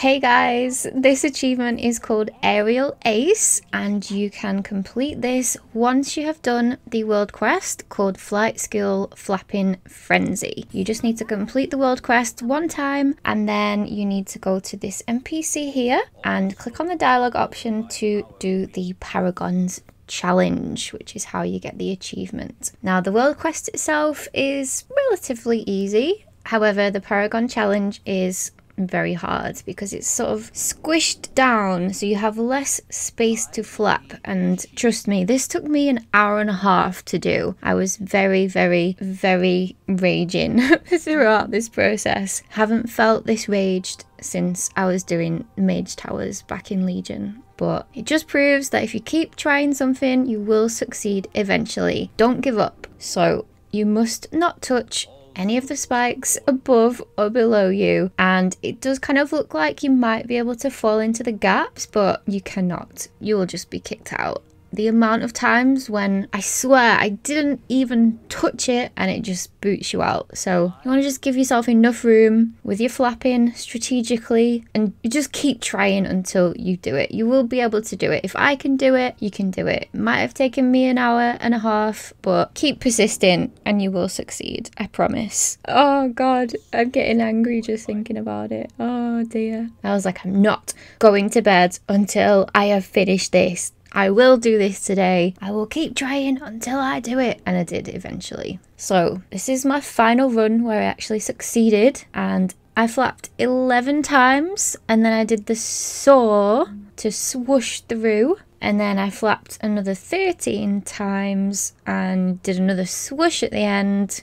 Hey guys, this achievement is called Aerial Ace and you can complete this once you have done the world quest called Flight Skill Flapping Frenzy. You just need to complete the world quest one time and then you need to go to this NPC here and click on the dialogue option to do the Paragons challenge, which is how you get the achievement. Now the world quest itself is relatively easy. However, the Paragon challenge is very hard because it's sort of squished down so you have less space to flap and trust me this took me an hour and a half to do i was very very very raging throughout this process haven't felt this raged since i was doing mage towers back in legion but it just proves that if you keep trying something you will succeed eventually don't give up so you must not touch any of the spikes above or below you and it does kind of look like you might be able to fall into the gaps but you cannot you will just be kicked out the amount of times when I swear I didn't even touch it and it just boots you out. So you want to just give yourself enough room with your flapping strategically and you just keep trying until you do it. You will be able to do it. If I can do it, you can do it. it might have taken me an hour and a half, but keep persisting and you will succeed. I promise. Oh God, I'm getting angry just thinking about it. Oh dear. I was like, I'm not going to bed until I have finished this. I will do this today. I will keep trying until I do it. And I did eventually. So this is my final run where I actually succeeded and I flapped 11 times and then I did the saw to swoosh through and then I flapped another 13 times and did another swoosh at the end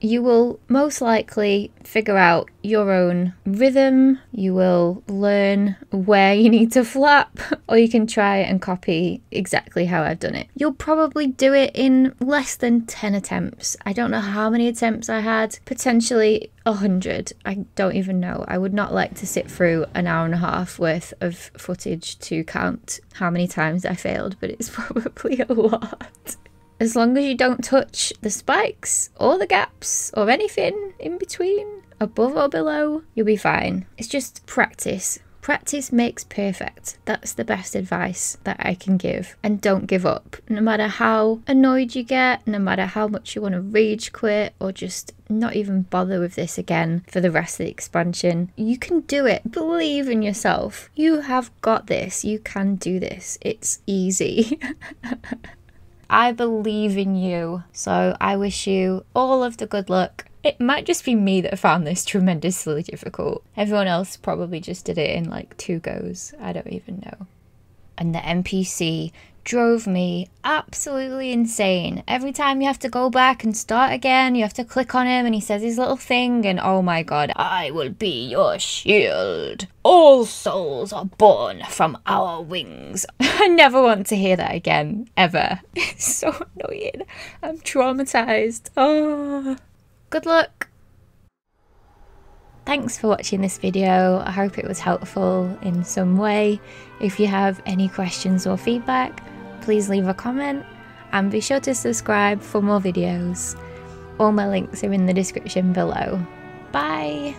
you will most likely figure out your own rhythm, you will learn where you need to flap, or you can try and copy exactly how I've done it. You'll probably do it in less than 10 attempts. I don't know how many attempts I had, potentially 100. I don't even know. I would not like to sit through an hour and a half worth of footage to count how many times I failed, but it's probably a lot as long as you don't touch the spikes or the gaps or anything in between, above or below, you'll be fine. It's just practice. Practice makes perfect. That's the best advice that I can give. And don't give up. No matter how annoyed you get, no matter how much you want to rage quit or just not even bother with this again for the rest of the expansion. You can do it. Believe in yourself. You have got this. You can do this. It's easy. I believe in you. So I wish you all of the good luck. It might just be me that found this tremendously difficult. Everyone else probably just did it in like two goes. I don't even know and the NPC drove me absolutely insane. Every time you have to go back and start again, you have to click on him and he says his little thing, and oh my god, I will be your shield. All souls are born from our wings. I never want to hear that again, ever. It's so annoying. I'm traumatized. Oh. Good luck. Thanks for watching this video. I hope it was helpful in some way. If you have any questions or feedback, please leave a comment and be sure to subscribe for more videos. All my links are in the description below. Bye!